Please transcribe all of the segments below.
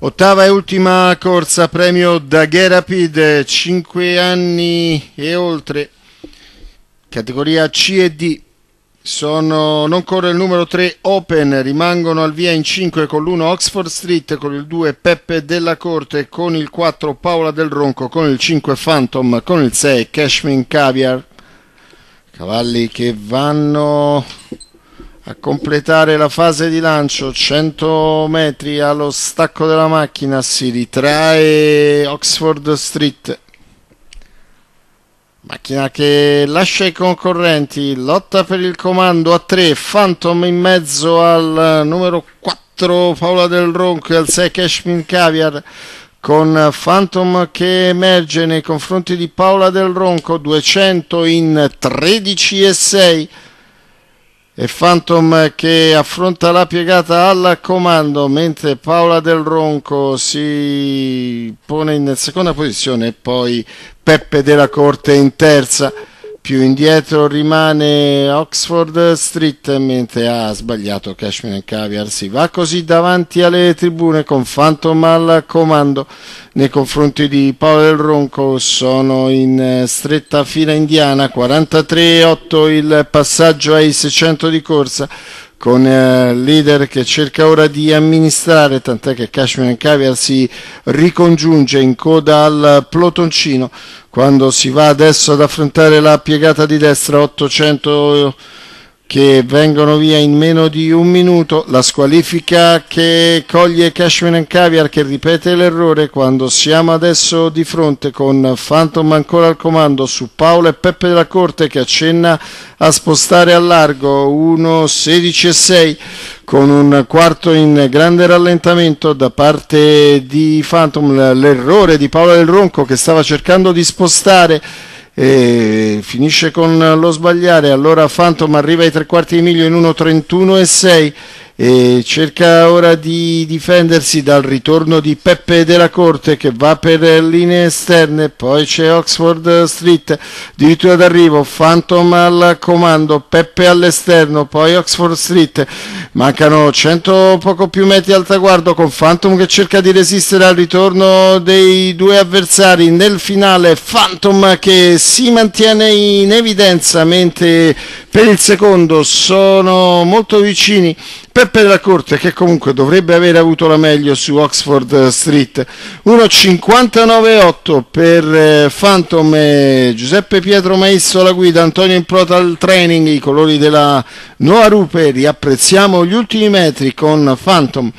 Ottava e ultima corsa premio Rapid, 5 anni e oltre, categoria C e D. Sono, non corre il numero 3 Open, rimangono al via in 5 con l'1 Oxford Street, con il 2 Peppe della Corte, con il 4 Paola del Ronco, con il 5 Phantom, con il 6 Cashman Caviar. Cavalli che vanno a completare la fase di lancio 100 metri allo stacco della macchina si ritrae Oxford Street macchina che lascia i concorrenti lotta per il comando a 3 Phantom in mezzo al eh, numero 4 Paola del Ronco e al 6 Cashmin Caviar con Phantom che emerge nei confronti di Paola del Ronco 200 in 13 e 6 e Phantom che affronta la piegata al comando mentre Paola Del Ronco si pone in seconda posizione e poi Peppe della Corte in terza più indietro rimane Oxford Street mentre ha sbagliato Cashman and Caviar si va così davanti alle tribune con Phantom al comando nei confronti di Paolo El Ronco sono in eh, stretta fila indiana 43-8 il passaggio ai 600 di corsa con eh, leader che cerca ora di amministrare, tant'è che Cashman Caviar si ricongiunge in coda al plotoncino quando si va adesso ad affrontare la piegata di destra 800 che vengono via in meno di un minuto, la squalifica che coglie Cashman and Caviar che ripete l'errore quando siamo adesso di fronte con Phantom ancora al comando su Paolo e Peppe della Corte che accenna a spostare a largo 1.16.6 con un quarto in grande rallentamento da parte di Phantom, l'errore di Paolo del Ronco che stava cercando di spostare e finisce con lo sbagliare allora Phantom arriva ai tre quarti di miglio in 1.31 e 6 e cerca ora di difendersi dal ritorno di Peppe della Corte che va per linee esterne, poi c'è Oxford Street, addirittura d'arrivo Phantom al comando, Peppe all'esterno, poi Oxford Street, mancano 100 poco più metri al traguardo con Phantom che cerca di resistere al ritorno dei due avversari, nel finale Phantom che si mantiene in evidenza mentre per il secondo sono molto vicini Peppe della Corte che comunque dovrebbe aver avuto la meglio su Oxford eh, Street 1.59.8 per eh, Phantom e Giuseppe Pietro Maisso alla guida Antonio Improta al training i colori della Noa Rupe riapprezziamo gli ultimi metri con Phantom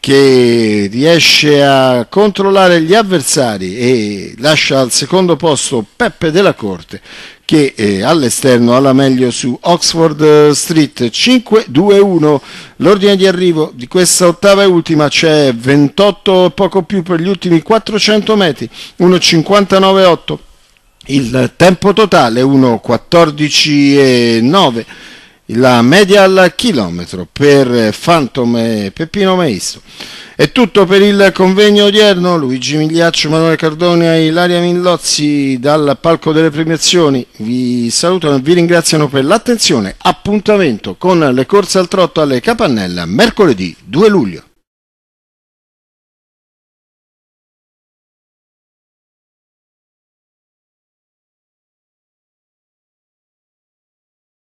che riesce a controllare gli avversari e lascia al secondo posto Peppe della Corte che è eh, all'esterno alla meglio su Oxford eh, Street 521. L'ordine di arrivo di questa ottava e ultima c'è 28 poco più per gli ultimi 400 metri, 1.59.8. Il tempo totale 1.14.9 la media al chilometro per Phantom e Peppino Maestro. È tutto per il convegno odierno, Luigi Migliaccio, Manuele Cardone e Ilaria Millozzi dal palco delle premiazioni vi salutano e vi ringraziano per l'attenzione, appuntamento con le corse al trotto alle capannelle mercoledì 2 luglio.